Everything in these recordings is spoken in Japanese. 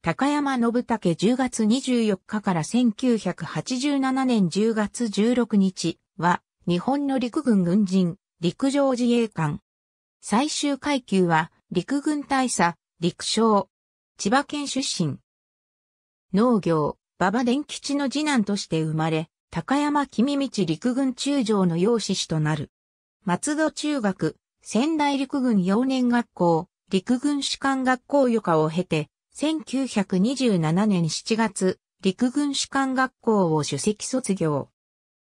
高山信武10月24日から1987年10月16日は、日本の陸軍軍人、陸上自衛官。最終階級は、陸軍大佐、陸将。千葉県出身。農業、馬場伝吉の次男として生まれ、高山君道陸軍中将の養子師となる。松戸中学、仙台陸軍幼年学校、陸軍士官学校予科を経て、1927年7月、陸軍士官学校を主席卒業。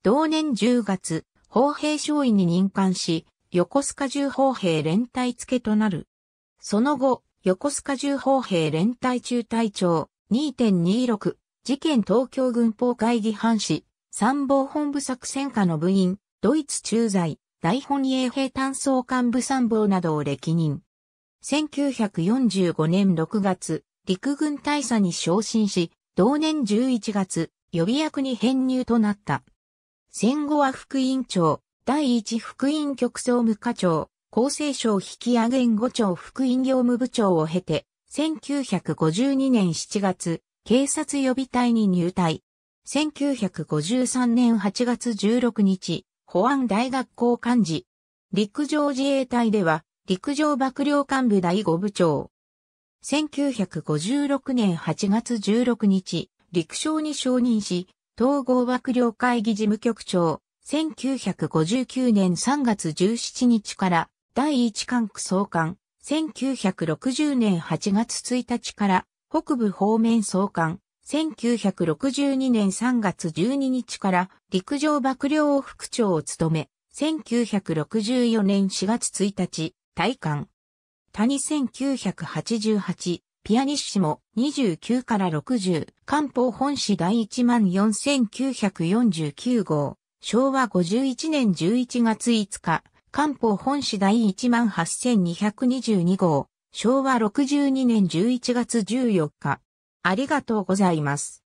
同年10月、砲兵少尉に任官し、横須賀重砲兵連隊付となる。その後、横須賀重砲兵連隊中隊長2.26、事件東京軍法会議藩士、参謀本部作戦下の部員、ドイツ駐在、大本営兵単総幹部参謀などを歴任。1945年6月、陸軍大佐に昇進し、同年11月、予備役に編入となった。戦後は副委員長、第一副委員局総務課長、厚生省引き上げ後長副委業務部長を経て、1952年7月、警察予備隊に入隊。1953年8月16日、保安大学校幹事。陸上自衛隊では、陸上幕僚幹部第5部長、1956年8月16日、陸将に承認し、統合幕僚会議事務局長、1959年3月17日から第一管区総監、1960年8月1日から北部方面総監、1962年3月12日から陸上幕僚副長を務め、1964年4月1日、退官。谷1988、ピアニッシモ29から60、漢方本誌第14949号、昭和51年11月5日、漢方本誌第18222号、昭和62年11月14日。ありがとうございます。